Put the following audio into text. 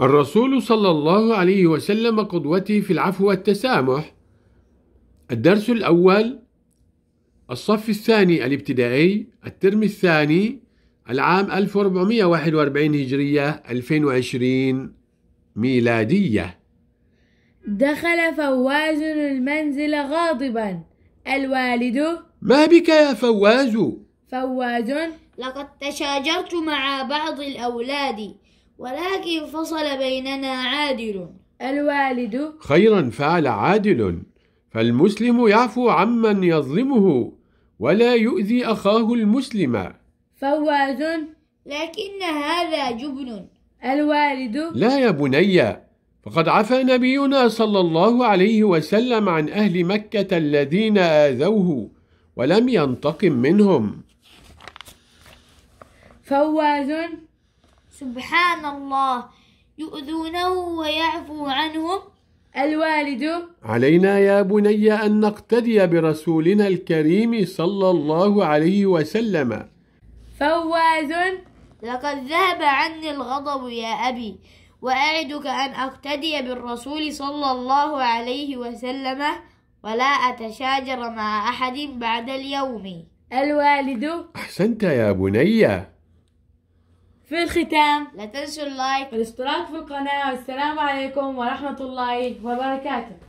الرسول صلى الله عليه وسلم قدوتي في العفو والتسامح الدرس الأول الصف الثاني الابتدائي الترم الثاني العام 1441 هجرية 2020 ميلادية دخل فواز المنزل غاضبا الوالد ما بك يا فواز فواز لقد تشاجرت مع بعض الأولاد ولكن فصل بيننا عادل الوالد خيرا فعل عادل فالمسلم يعفو عمن يظلمه ولا يؤذي أخاه المسلم فواز لكن هذا جبن الوالد لا يا بني فقد عفى نبينا صلى الله عليه وسلم عن أهل مكة الذين آذوه ولم ينتقم منهم فواز سبحان الله يؤذونه ويعفو عنهم الوالد علينا يا بني أن نقتدي برسولنا الكريم صلى الله عليه وسلم فواز لقد ذهب عني الغضب يا أبي وأعدك أن أقتدي بالرسول صلى الله عليه وسلم ولا أتشاجر مع أحد بعد اليوم الوالد أحسنت يا بني في الختام لا تنسوا اللايك والاشتراك في القناة والسلام عليكم ورحمة الله وبركاته